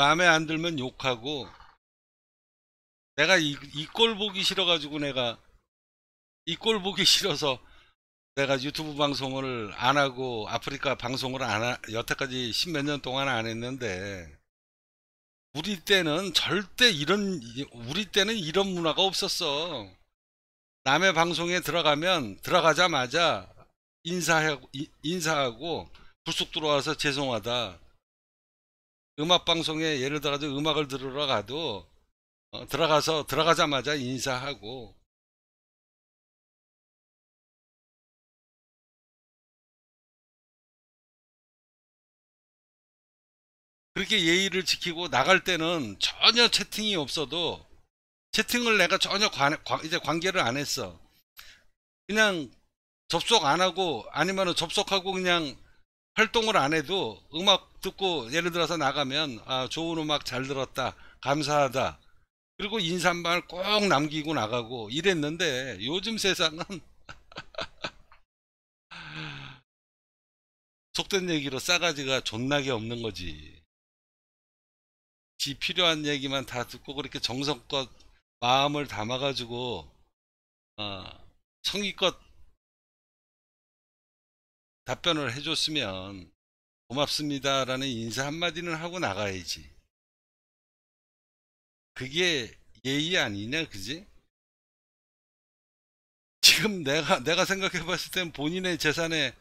마음에 안 들면 욕하고 내가 이꼴 이 보기 싫어가지고 내가 이 꼴 보기 싫어서 내가 유튜브 방송을 안 하고 아프리카 방송을 안 하, 여태까지 십 몇 년 동안 안 했는데 우리 때는 절대 이런 우리 때는 이런 문화가 없었어. 남의 방송에 들어가면 들어가자마자 인사하고 인사하고 불쑥 들어와서 죄송하다. 음악 방송에 예를 들어서 음악을 들으러 가도 어, 들어가서 들어가자마자 인사하고 그렇게 예의를 지키고 나갈 때는 전혀 채팅이 없어도 채팅을 내가 전혀 관, 이제 관계를 안 했어. 그냥 접속 안 하고 아니면 접속하고 그냥 활동을 안 해도 음악 듣고 예를 들어서 나가면 아, 좋은 음악 잘 들었다. 감사하다. 그리고 인사말 꼭 남기고 나가고 이랬는데 요즘 세상은 속된 얘기로 싸가지가 존나게 없는 거지. 지 필요한 얘기만 다 듣고 그렇게 정성껏 마음을 담아가지고 어, 성의껏 답변을 해줬으면 고맙습니다라는 인사 한마디는 하고 나가야지. 그게 예의 아니냐, 그지? 지금 내가, 내가 생각해 봤을 땐 본인의 재산에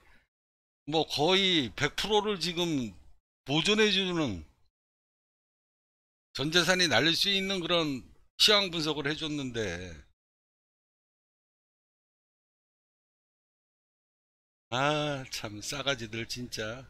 뭐 거의 100%를 지금 보존해 주는 전 재산이 날릴 수 있는 그런 시황 분석을 해줬는데 아참 싸가지들 진짜